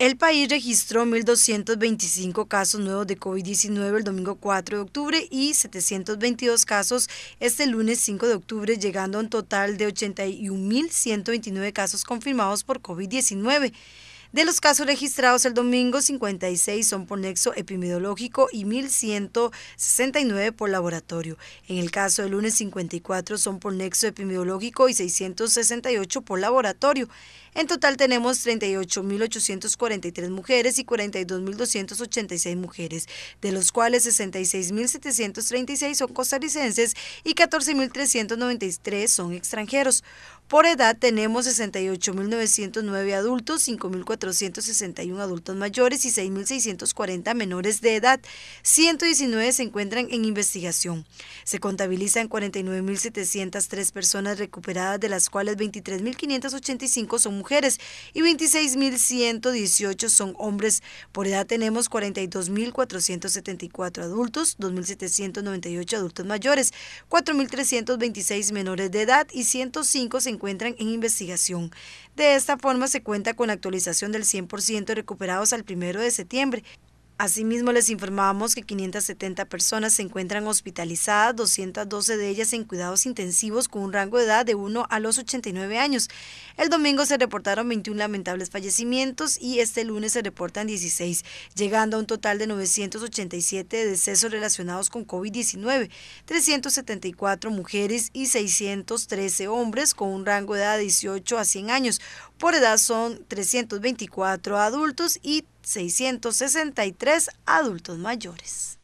El país registró 1.225 casos nuevos de COVID-19 el domingo 4 de octubre y 722 casos este lunes 5 de octubre, llegando a un total de 81.129 casos confirmados por COVID-19. De los casos registrados el domingo, 56 son por nexo epidemiológico y 1.169 por laboratorio. En el caso del lunes, 54 son por nexo epidemiológico y 668 por laboratorio. En total tenemos 38.843 mujeres y 42.286 mujeres, de los cuales 66.736 son costarricenses y 14.393 son extranjeros. Por edad tenemos 68.909 adultos, 5.461 adultos mayores y 6.640 menores de edad. 119 se encuentran en investigación. Se contabilizan 49.703 personas recuperadas, de las cuales 23.585 son mujeres y 26.118 son hombres. Por edad tenemos 42.474 adultos, 2.798 adultos mayores, 4.326 menores de edad y 105 se encuentran encuentran en investigación. De esta forma se cuenta con actualización del 100% recuperados al 1 de septiembre, Asimismo, les informamos que 570 personas se encuentran hospitalizadas, 212 de ellas en cuidados intensivos con un rango de edad de 1 a los 89 años. El domingo se reportaron 21 lamentables fallecimientos y este lunes se reportan 16, llegando a un total de 987 decesos relacionados con COVID-19, 374 mujeres y 613 hombres con un rango de edad de 18 a 100 años, por edad son 324 adultos y 663 adultos mayores.